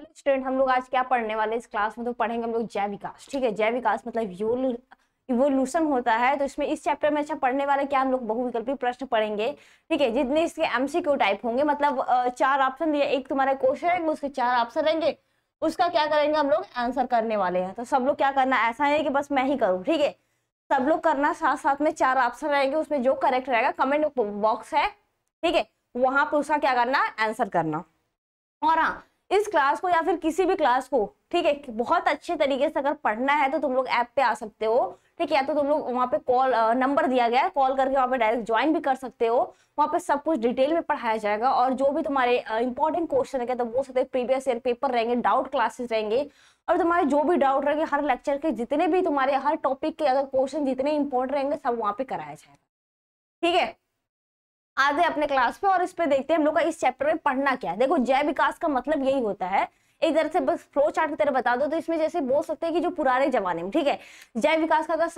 Hello student हम लोग आज क्या पढ़ने वाले इस क्लास में तो पढ़ेंगे हम लोग जय विकास ठीक है जय विकास मतलब इवोल्यूशन होता है तो इसमें इस चैप्टर में अच्छा पढ़ने वाले क्या हम लोग बहुविकल्पी प्रश्न पढ़ेंगे ठीक है जितने इसके एमसीक्यू टाइप होंगे मतलब चार ऑप्शन दिया एक तुम्हारा क्वेश्चन रहेंगे उसके चार ऑप्शन रहेंगे उसका क्या करेंगे हम लोग आंसर करने वाले हैं तो सब लोग क्या करना ऐसा है कि बस मैं ही करूँ ठीक है सब लोग करना साथ साथ में चार ऑप्शन रहेंगे उसमें जो करेक्ट रहेगा कमेंट बॉक्स है ठीक है वहां पर उसका क्या करना आंसर करना और हाँ इस क्लास को या फिर किसी भी क्लास को ठीक है बहुत अच्छे तरीके से अगर पढ़ना है तो तुम लोग ऐप पे आ सकते हो ठीक है या तो तुम लोग वहाँ पे कॉल नंबर दिया गया है कॉल करके वहाँ पे डायरेक्ट ज्वाइन भी कर सकते हो वहाँ पे सब कुछ डिटेल में पढ़ाया जाएगा और जो भी तुम्हारे इंपॉर्टेंट क्वेश्चन है तो वो सकते प्रीवियस ईयर पेपर रहेंगे डाउट क्लासेस रहेंगे और तुम्हारे जो भी डाउट रहेंगे हर लेक्चर के जितने भी तुम्हारे हर टॉपिक के अगर क्वेश्चन जितने इंपॉर्टेंट रहेंगे सब वहाँ पे कराया जाएगा ठीक है आधे अपने क्लास पे और इस पे देखते हैं हम लोग का इस चैप्टर में पढ़ना क्या है देखो जय विकास का मतलब यही होता है एक तरह से बस फ्लो चार्ट की तरह बता दो तो इसमें जैसे बोल सकते हैं कि जो पुराने जमाने में ठीक है जय विकास का अगर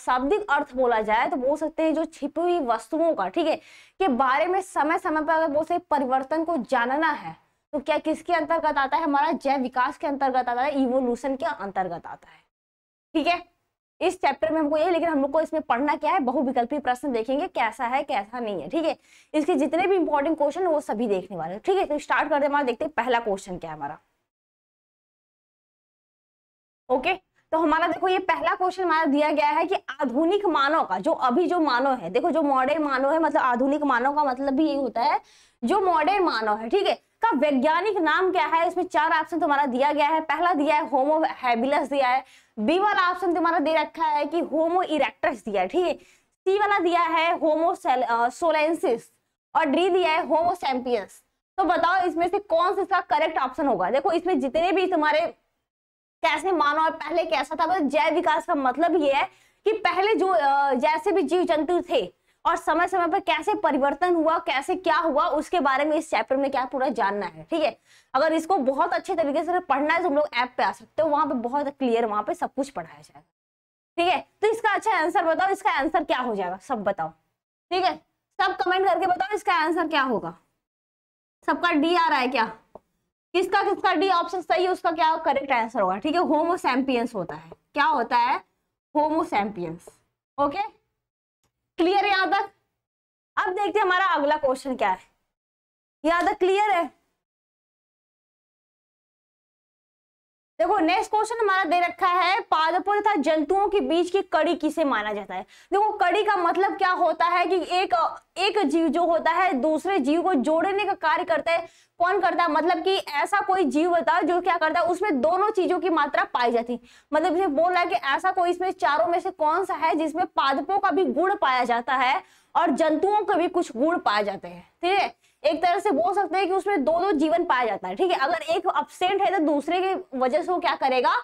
शाब्दिक अर्थ बोला जाए तो बोल सकते हैं जो छिपी हुई वस्तुओं का ठीक है के बारे में समय समय पर अगर बोल सकते परिवर्तन को जानना है तो क्या किसके अंतर्गत आता है हमारा जय विकास के अंतर्गत आता है इवोल्यूशन के अंतर्गत आता है ठीक है इस चैप्टर में हमको ये लेकिन हम लोग को इसमें पढ़ना क्या है बहुविकल्पी प्रश्न देखेंगे कैसा है कैसा नहीं है ठीक है इसके जितने भी इंपॉर्टेंट क्वेश्चन है वो सभी देखने वाले ठीक है तो स्टार्ट करते हमारा देखते हैं पहला क्वेश्चन क्या है हमारा ओके तो हमारा देखो ये पहला क्वेश्चन हमारा दिया गया है कि आधुनिक मानव का जो अभी जो मानव है देखो जो मॉडर्न मानव है मतलब आधुनिक मानव का मतलब भी यही होता है जो मॉडर्न मानव है ठीक है का वैज्ञानिक नाम क्या है इसमें चार ऑप्शन तुम्हारा तो दिया गया है पहला दिया है होमो हैबिलस दिया है बी वाला ऑप्शन तुम्हारा दे रखा है कि होमो इरेक्टस दिया है ठीक है सी वाला दिया है होमो सोलेंसिस और डी दिया है होमो सैम्पियंस तो बताओ इसमें से कौन सा इसका करेक्ट ऑप्शन होगा देखो इसमें जितने भी तुम्हारे कैसे मानो पहले कैसा था तो जैव विकास का मतलब ये है कि पहले जो जैसे भी जीव जंतु थे और समय समय पर कैसे परिवर्तन हुआ कैसे क्या हुआ उसके बारे में इस चैप्टर में क्या पूरा जानना है ठीक है अगर इसको बहुत अच्छे तरीके से पढ़ना है तो हम लोग ऐप पे आ सकते हो वहां पे बहुत क्लियर वहां पे सब कुछ पढ़ाया जाएगा ठीक है तो इसका अच्छा आंसर बताओ इसका आंसर क्या हो जाएगा सब बताओ ठीक है सब कमेंट करके बताओ इसका आंसर क्या होगा सबका डी आ रहा है क्या किसका किसका डी ऑप्शन सही है उसका क्या करेक्ट आंसर होगा ठीक है होमो सैम्पियंस होता है क्या होता है homo sapiens okay okay? Clear है यहां तक अब देखते हैं हमारा अगला क्वेश्चन क्या है यहां तक क्लियर है देखो नेक्स्ट क्वेश्चन हमारा दे रखा है पादपों तथा जंतुओं के बीच की कड़ी किसे माना जाता है देखो कड़ी का मतलब क्या होता है कि एक एक जीव जो होता है दूसरे जीव को जोड़ने का कार्य करता है कौन करता है मतलब कि ऐसा कोई जीव होता है जो क्या करता है उसमें दोनों चीजों की मात्रा पाई जाती मतलब इसे बोल रहा है कि ऐसा कोई इसमें चारों में से कौन सा है जिसमें पादपों का भी गुण पाया जाता है और जंतुओं का भी कुछ गुण पाए जाते हैं ठीक है एक तरह से बोल सकते हैं कि उसमें दो दो जीवन पाया जाता है ठीक है अगर एक अपसेंट है तो दूसरे की वजह से वो क्या करेगा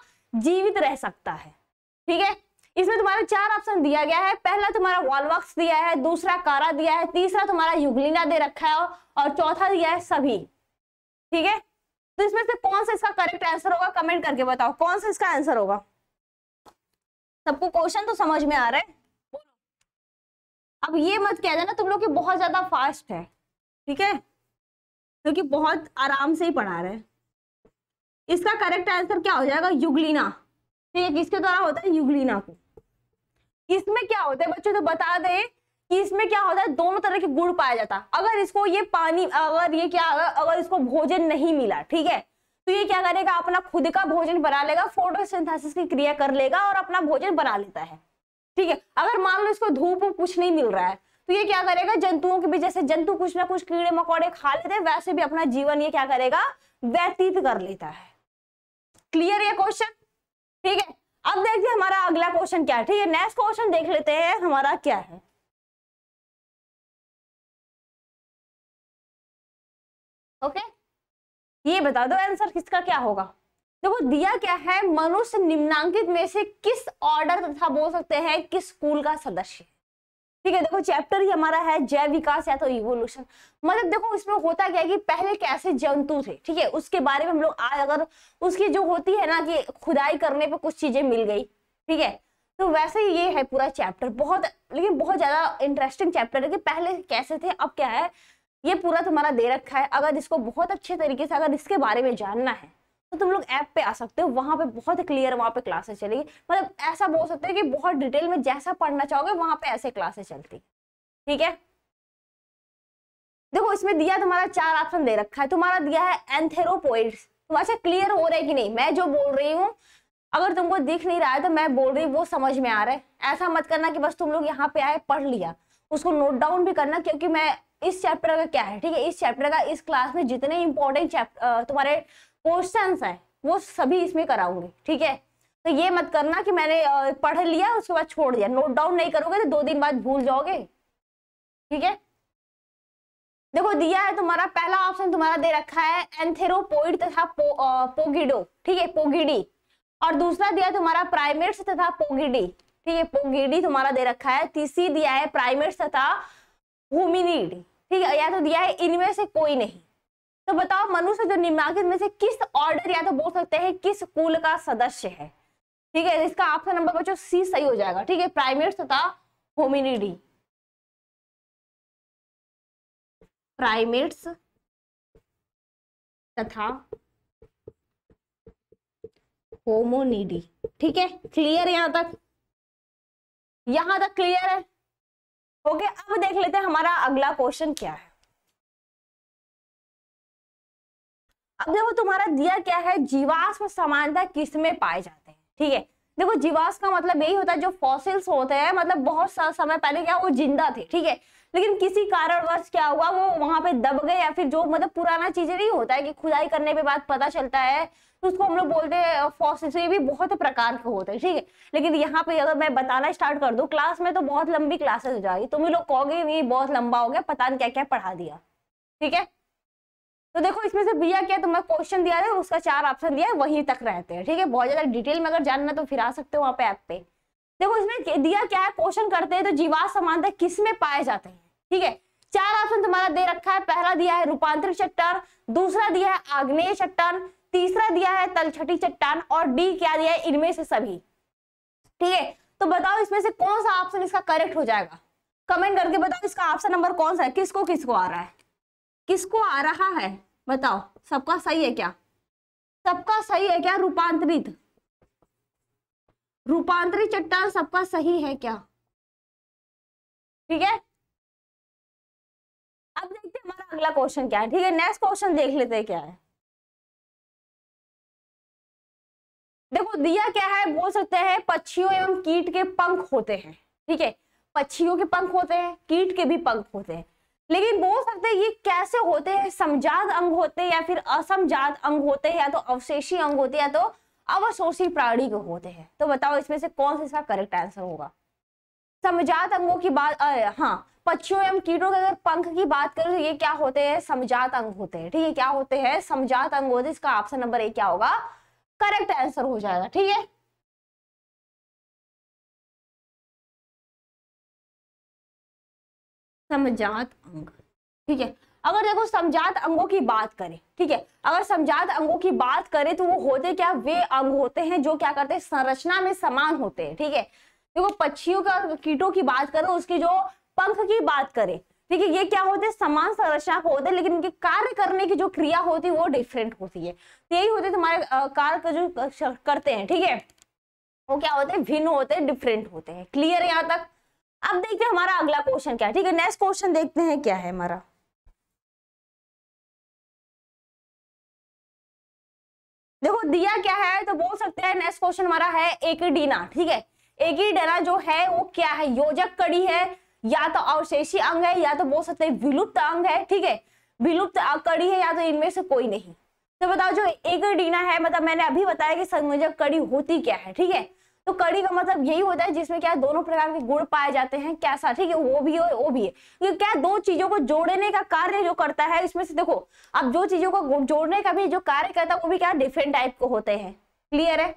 जीवित रह सकता है ठीक है इसमें तुम्हारा चार ऑप्शन दिया गया है पहला तुम्हारा वॉलवक्स दिया है दूसरा कारा दिया है तीसरा तुम्हारा युगलिना दे रखा है और चौथा दिया है सभी ठीक है तो इसमें से कौन सा इसका करेक्ट आंसर होगा कमेंट करके बताओ कौन सा इसका आंसर होगा सबको क्वेश्चन तो समझ में आ रहा है अब ये मत कह देना तुम लोग की बहुत ज्यादा फास्ट है ठीक है क्योंकि तो बहुत आराम से ही पढ़ा रहे इसका करेक्ट आंसर क्या हो जाएगा युगलीना ठीक है किसके द्वारा होता है युगलीना को इसमें क्या होता है बच्चों तो बता दें कि इसमें क्या होता है दोनों तरह के गुड़ पाया जाता अगर इसको ये पानी अगर ये क्या अगर इसको भोजन नहीं मिला ठीक है तो ये क्या करेगा अपना खुद का भोजन बना लेगा फोटोसिंथेसिस की क्रिया कर लेगा और अपना भोजन बना लेता है ठीक है अगर मान लो इसको धूप कुछ नहीं मिल रहा है तो ये क्या करेगा जंतुओं के भी जैसे जंतु कुछ ना कुछ कीड़े मकोड़े खा लेते हैं वैसे भी अपना जीवन ये क्या करेगा व्यतीत कर लेता है क्लियर ये क्वेश्चन ठीक है अब देखिए हमारा अगला क्वेश्चन क्या है ठीक है नेक्स्ट क्वेश्चन देख लेते हैं हमारा क्या है ओके ये बता दो आंसर किसका क्या होगा देखो दिया क्या है मनुष्य निम्नांकित में से किस ऑर्डर तथा बोल सकते हैं किस स्कूल का सदस्य है ठीक है देखो चैप्टर ही हमारा है जैव विकास या तो इवोल्यूशन मतलब देखो इसमें होता क्या है कि पहले कैसे जंतु थे ठीक है उसके बारे में हम लोग आज अगर उसकी जो होती है ना कि खुदाई करने पर कुछ चीजें मिल गई ठीक है तो वैसे ही ये है पूरा चैप्टर बहुत लेकिन बहुत ज्यादा इंटरेस्टिंग चैप्टर है कि पहले कैसे थे अब क्या है ये पूरा तुम्हारा दे रखा है अगर इसको बहुत अच्छे तरीके से अगर इसके बारे में जानना है तो तुम लोग ऐप पे आ सकते हो वहाँ पे बहुत क्लियर वहाँ पे क्लासेस चलेगी मतलब ऐसा बोल सकते हो कि बहुत डिटेल में जैसा पढ़ना चाहोगे वहाँ पे ऐसे क्लासेस चलती ठीक है देखो इसमें दिया तुम्हारा चार ऑप्शन दे रखा है तुम्हारा दिया है एंथेरोपोइड तुम अच्छा क्लियर हो रहा है कि नहीं मैं जो बोल रही हूँ अगर तुमको दिख नहीं रहा है तो मैं बोल रही वो समझ में आ रहा है ऐसा मत करना कि बस तुम लोग यहाँ पे आए पढ़ लिया उसको नोट डाउन भी करना क्योंकि मैं इस चैप्टर का क्या है ठीक है इस चैप्टर का इस क्लास में जितने इंपॉर्टेंट चैप्टर तुम्हारे क्वेश्चन है वो सभी इसमें कराऊंगी ठीक है तो ये मत करना कि मैंने पढ़ लिया उसके बाद छोड़ दिया नोट डाउन नहीं करोगे तो दो दिन बाद भूल जाओगे ठीक है देखो दिया है तुम्हारा पहला ऑप्शन तुम्हारा दे रखा है एंथेरोपोइड तथा पो, आ, पोगिडो ठीक है पोगिडी और दूसरा दिया तुम्हारा प्राइमेट्स तथा पोगिडी ठीक है पोगिडी तुम्हारा दे रखा है तीसरी दिया है प्राइमेट्स तथा हुमिनिड ठीक है या तो दिया है इनमें से कोई नहीं तो बताओ मनुष्य जो निम्नलिखित में से किस ऑर्डर या तो बोल सकते हैं किस कुल का सदस्य है ठीक है इसका ऑप्शन नंबर बच्चों सी सही हो जाएगा ठीक है प्राइमेट्स तथा होमिनिडी प्राइमेट्स तथा होमोनिडी ठीक है क्लियर यहां तक यहां तक क्लियर है ओके अब देख लेते हैं हमारा अगला क्वेश्चन क्या है अब देखो तुम्हारा दिया क्या है जीवाश्म समानता किस में पाए जाते हैं ठीक है देखो जीवाश्म का मतलब यही होता है जो फॉसिल्स होते हैं मतलब बहुत सारा समय पहले क्या वो जिंदा थे ठीक है लेकिन किसी कारणवश क्या हुआ वो वहां पे दब गए या फिर जो मतलब पुराना चीजें नहीं होता है कि खुदाई करने के बाद पता चलता है तो उसको हम लोग बोलते हैं फॉसिल्स ये भी बहुत प्रकार के होते हैं ठीक है लेकिन यहाँ पे अगर मैं बताना स्टार्ट कर दूँ क्लास में तो बहुत लंबी क्लासेस हो जाएगी तुम लोग कहोगे भी बहुत लंबा हो गया पता नहीं क्या क्या पढ़ा दिया ठीक है तो देखो इसमें से भैया क्या तुम्हें तो क्वेश्चन दिया है उसका चार ऑप्शन दिया है वहीं तक रहते हैं ठीक है बहुत ज्यादा डिटेल में अगर जानना तो फिर आ सकते हो वहाँ पे ऐप पे देखो इसमें दिया क्या है क्वेश्चन करते हैं तो जीवाश समानता किस में पाए जाते हैं ठीक है चार ऑप्शन तुम्हारा दे रखा है पहला दिया है रूपांतरित चट्टान दूसरा दिया है आग्नेय चट्टान तीसरा दिया है तलछटी चट्टान और डी क्या दिया है इनमें से सभी ठीक है तो बताओ इसमें से कौन सा ऑप्शन इसका करेक्ट हो जाएगा कमेंट करके बताओ इसका ऑप्शन नंबर कौन सा है किसको किसको आ रहा है किसको आ रहा है बताओ सबका सही है क्या सबका सही है क्या रूपांतरित रूपांतरित चट्टान सबका सही है क्या ठीक है अब देखते हैं हमारा अगला क्वेश्चन क्या है ठीक है नेक्स्ट क्वेश्चन देख लेते हैं क्या है देखो दिया क्या है बोल सकते हैं पक्षियों एवं कीट के पंख होते हैं ठीक है पक्षियों के पंख होते हैं कीट के भी पंख होते हैं लेकिन बोल सकते हैं ये कैसे होते हैं समझात अंग होते हैं या फिर असमजात अंग होते हैं या तो अवशेषी अंग होते हैं या तो अवशोषी प्राणी के होते हैं तो बताओ इसमें से कौन सा इसका करेक्ट आंसर होगा समझात अंगों की बात हाँ पक्षियों एवं कीटों के अगर पंख की बात करें तो ये क्या होते हैं समझात अंग होते हैं ठीक है क्या होते हैं समझात अंग होते हैं इसका ऑप्शन नंबर ए क्या होगा करेक्ट आंसर हो जाएगा ठीक है समझात अंग ठीक है अगर देखो समझात अंगों की बात करें ठीक है अगर समझात अंगों की बात करें तो वो होते क्या वे अंग होते हैं जो क्या करते हैं संरचना में समान होते हैं ठीक है देखो पक्षियों का कीटों की बात करें उसकी जो पंख की बात करें ठीक है ये क्या होते हैं समान संरचना को होते हैं लेकिन इनके कार्य करने की जो क्रिया होती है वो डिफरेंट होती है तो यही होते तुम्हारे कार्य जो करते हैं ठीक है वो क्या होते हैं भिन्न होते हैं डिफरेंट होते हैं क्लियर यहाँ तक अब देखते हैं हमारा अगला क्वेश्चन क्या है ठीक है नेक्स्ट क्वेश्चन देखते हैं क्या है हमारा देखो दिया क्या है तो बोल सकते हैं नेक्स्ट क्वेश्चन हमारा है एक डीना ठीक है एक डेना जो है वो क्या है योजक कड़ी है या तो अवशेषी अंग है या तो बोल सकते हैं विलुप्त अंग है ठीक है विलुप्त कड़ी है या तो इनमें से कोई नहीं तो बताओ जो एक डीना है मतलब मैंने अभी बताया कि संयोजक कड़ी होती क्या है ठीक है तो कड़ी का मतलब यही होता है जिसमें क्या दोनों प्रकार के गुण पाए जाते हैं कैसा ठीक है वो भी है वो भी है ये क्या दो चीजों को जोड़ने का कार्य जो करता है इसमें से देखो अब जो चीजों को जोड़ने का भी जो कार्य करता है वो भी क्या डिफरेंट टाइप को होते हैं क्लियर है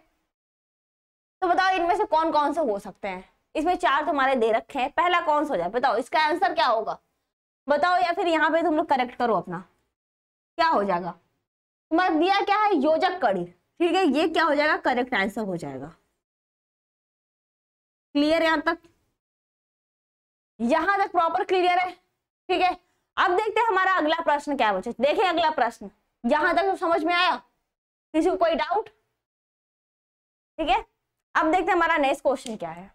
तो बताओ इनमें से कौन कौन से हो सकते हैं इसमें चार तुम्हारे दे रखे हैं पहला कौन सा हो जाए बताओ इसका आंसर क्या होगा बताओ या फिर यहाँ पे तुम लोग करेक्ट करो अपना क्या हो जाएगा तुम्हारा दिया क्या है योजक कड़ी ठीक है ये क्या हो जाएगा करेक्ट आंसर हो जाएगा क्लियर यहां तक यहां तक प्रॉपर क्लियर है ठीक है अब देखते हैं हमारा अगला प्रश्न क्या पूछे देखें अगला प्रश्न यहां तक तो समझ में आया किसी को कोई डाउट ठीक है अब देखते हैं हमारा नेक्स्ट क्वेश्चन क्या है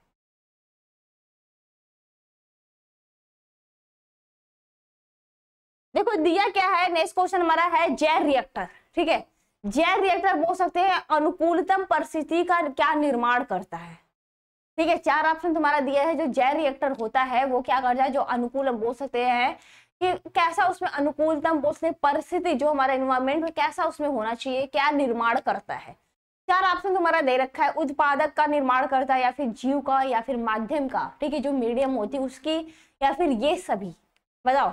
देखो दिया क्या है नेक्स्ट क्वेश्चन हमारा है जैर रिएक्टर ठीक है जैर रिएक्टर बोल सकते हैं अनुकूलतम परिस्थिति का क्या निर्माण करता है ठीक है चार ऑप्शन तुम्हारा दिया है जो जैव रिएक्टर होता है वो क्या करता है जो अनुकूल हम बोल सकते हैं कि कैसा उसमें अनुकूलतम बोल सकते परिस्थिति जो हमारे इन्वायरमेंट में कैसा उसमें होना चाहिए क्या निर्माण करता है चार ऑप्शन तुम्हारा दे रखा है उत्पादक का निर्माण करता है या फिर जीव का या फिर माध्यम का ठीक है जो मीडियम होती है उसकी या फिर ये सभी बताओ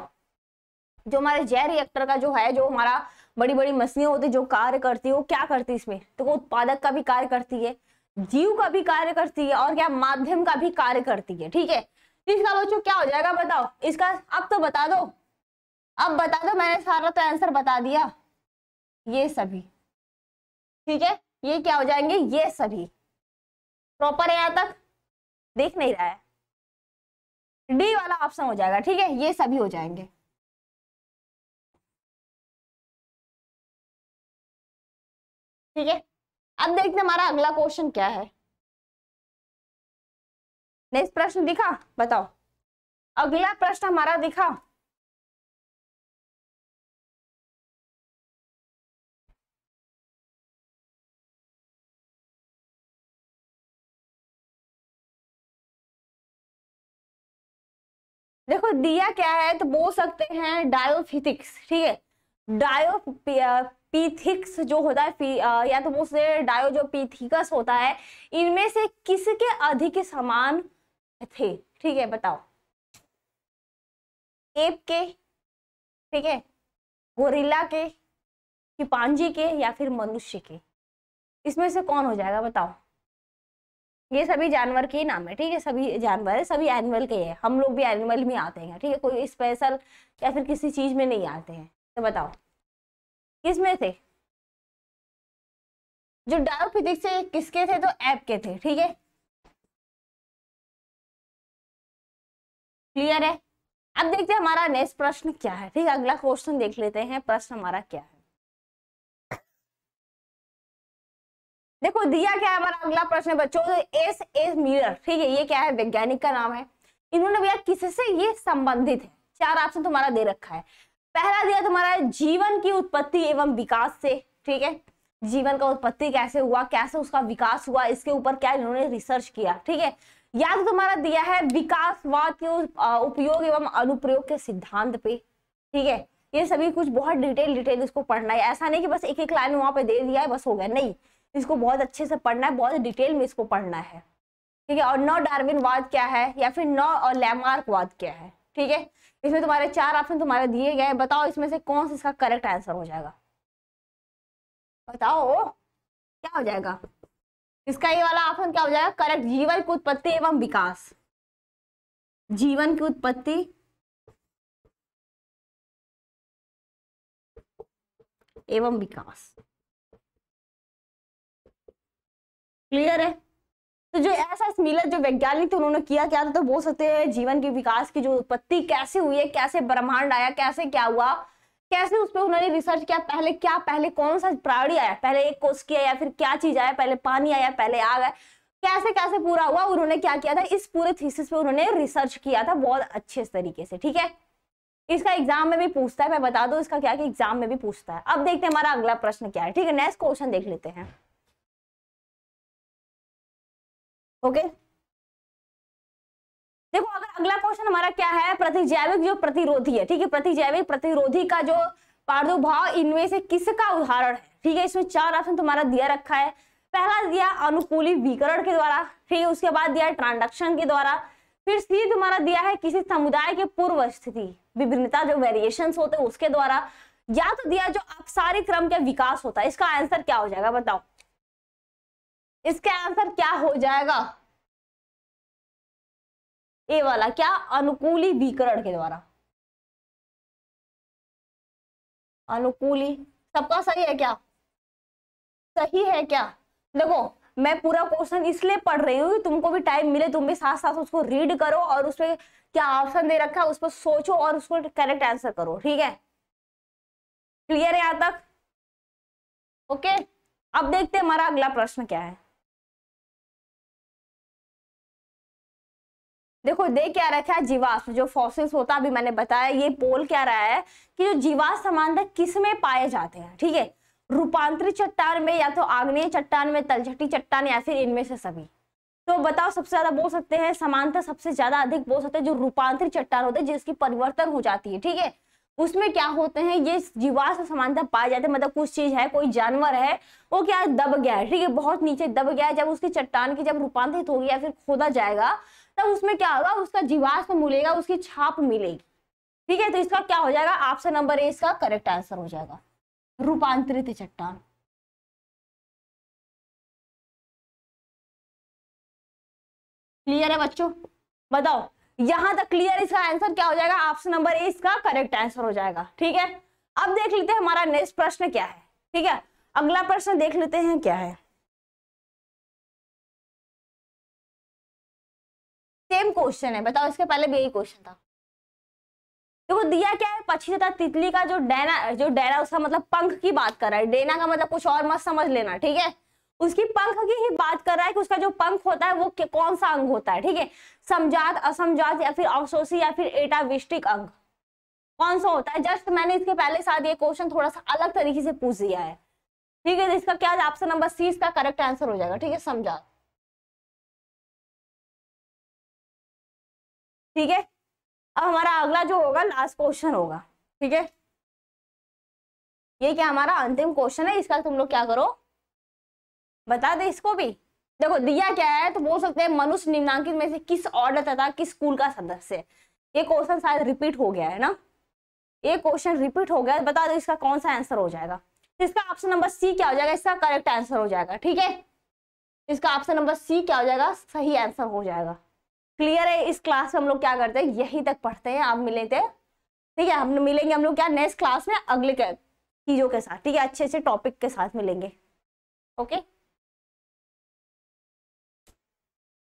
जो हमारे जैव रिएक्टर का जो है जो हमारा बड़ी बड़ी मशीनें होती जो कार्य करती है वो क्या करती है इसमें तो वो उत्पादक का भी कार्य करती है जीव का भी कार्य करती है और क्या माध्यम का भी कार्य करती है ठीक है तो इसका बच्चों क्या हो जाएगा बताओ इसका अब तो बता दो अब बता दो मैंने सारा तो आंसर बता दिया ये सभी ठीक है ये क्या हो जाएंगे ये सभी प्रॉपर है यहां तक देख नहीं रहा है डी वाला ऑप्शन हो जाएगा ठीक है ये सभी हो जाएंगे ठीक है अब देखते हमारा अगला क्वेश्चन क्या है नेक्स्ट प्रश्न दिखा बताओ अगला प्रश्न हमारा दिखा देखो दिया क्या है तो बोल सकते हैं डायोफिथिक्स ठीक है डायोपीथिक्स जो होता है या तो मुझसे डायो जो पीथिकस होता है इनमें से किसके अधिक समान थे ठीक है बताओ एप के ठीक है गोरिल्ला के चिपांजी के या फिर मनुष्य के इसमें से कौन हो जाएगा बताओ ये सभी जानवर के ही नाम है ठीक है सभी जानवर है सभी एनिमल के हैं हम लोग भी एनिमल में आते हैं ठीक है कोई स्पेशल या फिर किसी चीज में नहीं आते हैं तो बताओ किसमें थे जो डायो फिजिक्स से किसके थे तो ऐप के थे ठीक है क्लियर है अब देखते हैं हमारा नेक्स्ट प्रश्न क्या है ठीक है अगला क्वेश्चन देख लेते हैं प्रश्न हमारा क्या है देखो दिया क्या है हमारा अगला प्रश्न बच्चों एस एस मीर ठीक है ये क्या है वैज्ञानिक का नाम है इन्होंने भैया किससे ये संबंधित है चार ऑप्शन तुम्हारा तो दे रखा है पहला दिया तुम्हारा जीवन की उत्पत्ति एवं विकास से ठीक है जीवन का उत्पत्ति कैसे हुआ कैसे उसका विकास हुआ इसके ऊपर क्या इन्होंने रिसर्च किया ठीक है याद तुम्हारा दिया है विकासवाद के उपयोग एवं अनुप्रयोग के सिद्धांत पे ठीक है ये सभी कुछ बहुत डिटेल डिटेल इसको पढ़ना है ऐसा नहीं कि बस एक एक लाइन वहां पे दे दिया है बस हो गया नहीं इसको बहुत अच्छे से पढ़ना है बहुत डिटेल में इसको पढ़ना है ठीक है और नौ डार्विन वाद क्या है या फिर नौ और लेमार्क वाद क्या है ठीक है इसमें तुम्हारे चार ऑप्शन तुम्हारे दिए गए बताओ इसमें से कौन सा इसका करेक्ट आंसर हो जाएगा बताओ क्या हो जाएगा इसका ये वाला ऑप्शन क्या हो जाएगा करेक्ट जीवन की उत्पत्ति एवं विकास जीवन की उत्पत्ति एवं विकास क्लियर है तो जो ऐसा मिलर जो वैज्ञानिक थे उन्होंने किया क्या था तो, तो बोल सकते हैं जीवन के विकास की जो उत्पत्ति कैसे हुई है कैसे ब्रह्मांड आया कैसे क्या हुआ कैसे उस पर उन्होंने रिसर्च किया पहले क्या पहले कौन सा प्राणी आया पहले एक कोश किया या फिर क्या चीज आया पहले पानी आया पहले आग आया कैसे कैसे पूरा हुआ उन्होंने क्या किया था इस पूरे थीसिस पे उन्होंने रिसर्च किया था बहुत अच्छे तरीके से ठीक है इसका एग्जाम में भी पूछता है मैं बता दो इसका क्या कि एग्जाम में भी पूछता है अब देखते हैं हमारा अगला प्रश्न क्या है ठीक है नेक्स्ट क्वेश्चन देख लेते हैं ओके देखो अगर अगला क्वेश्चन हमारा क्या है प्रतिजैविक जो प्रतिरोधी है ठीक है प्रतिजैविक प्रतिरोधी का जो प्रादुर्भाव इनमें से किसका उदाहरण है ठीक है इसमें चार ऑप्शन तुम्हारा दिया रखा है पहला दिया अनुकूली विकरण के द्वारा ठीक है उसके बाद दिया ट्रांडक्शन के द्वारा फिर सी तुम्हारा दिया है किसी समुदाय के पूर्व स्थिति विभिन्नता जो वेरिएशन होते हैं उसके द्वारा या तो दिया जो अपसारी क्रम का विकास होता है इसका आंसर क्या हो जाएगा बताओ इसका आंसर क्या हो जाएगा ए वाला क्या अनुकूली विकरण के द्वारा अनुकूली सबका सही है क्या सही है क्या देखो मैं पूरा क्वेश्चन इसलिए पढ़ रही हूँ तुमको भी टाइम मिले तुम भी साथ साथ उसको रीड करो और उसमें क्या ऑप्शन दे रखा है उस पर सोचो और उसको करेक्ट आंसर करो ठीक है क्लियर है यहाँ तक ओके अब देखते हैं हमारा अगला प्रश्न क्या है देखो दे क्या रखा है जीवाश्म जो फॉसिल्स होता है अभी मैंने बताया ये पोल क्या रहा है कि जो जीवाश्म समानता किस में पाए जाते हैं ठीक है रूपांतरित चट्टान में या तो आग्नेय चट्टान में तलझटी चट्टान या फिर इनमें से सभी तो बताओ सबसे ज्यादा बोल सकते हैं समानता सबसे ज्यादा अधिक बोल सकते हैं जो रूपांतरित चट्टान होते हैं जिसकी परिवर्तन हो जाती है ठीक है उसमें क्या होते हैं ये जीवाश्म समानता पाए जाते हैं मतलब कुछ चीज है कोई जानवर है वो क्या दब गया है ठीक है बहुत नीचे दब गया है जब उसकी चट्टान की जब रूपांतरित होगी या फिर खोदा जाएगा तब उसमें क्या होगा उसका जीवाश्म मिलेगा उसकी छाप मिलेगी ठीक है तो इसका क्या हो जाएगा ऑप्शन नंबर ए इसका करेक्ट आंसर हो जाएगा रूपांतरित चट्टान क्लियर है बच्चों बताओ यहां तक क्लियर इसका आंसर क्या हो जाएगा ऑप्शन नंबर ए इसका करेक्ट आंसर हो जाएगा ठीक है अब देख लेते हैं हमारा नेक्स्ट प्रश्न क्या है ठीक है अगला प्रश्न देख लेते हैं क्या है सेम क्वेश्चन है बताओ इसके पहले भी यही क्वेश्चन था देखो तो दिया क्या है पक्षी तथा तितली का जो डेना जो डैना उसका मतलब पंख की बात कर रहा है डेना का मतलब कुछ और मत समझ लेना ठीक है उसकी पंख की ही बात कर रहा है कि उसका जो पंख होता है वो कौन सा अंग होता है ठीक है समझात असमजात या फिर अवशोषी या फिर एटाविष्टिक अंग कौन सा होता है जस्ट मैंने इसके पहले साथ ये क्वेश्चन थोड़ा सा अलग तरीके से पूछ लिया है ठीक है तो इसका क्या ऑप्शन नंबर सी इसका करेक्ट आंसर हो जाएगा ठीक है समझात ठीक है अब हमारा अगला जो होगा लास्ट क्वेश्चन होगा ठीक है ये क्या हमारा अंतिम क्वेश्चन है इसका तुम लोग क्या करो बता दे इसको भी देखो दिया क्या है तो बोल सकते हैं मनुष्य निम्नांकित में से किस ऑर्डर तथा किस स्कूल का सदस्य ये क्वेश्चन शायद रिपीट हो गया है ना ये क्वेश्चन रिपीट हो गया बता दो इसका कौन सा आंसर हो जाएगा इसका ऑप्शन नंबर सी क्या हो जाएगा इसका करेक्ट आंसर हो जाएगा ठीक है इसका ऑप्शन नंबर सी क्या हो जाएगा सही आंसर हो जाएगा क्लियर है इस क्लास में हम लोग क्या करते हैं यहीं तक पढ़ते हैं आप मिले थे ठीक है हम मिलेंगे हम लोग क्या नेक्स्ट क्लास में अगले चीज़ों के साथ ठीक है अच्छे अच्छे टॉपिक के साथ मिलेंगे ओके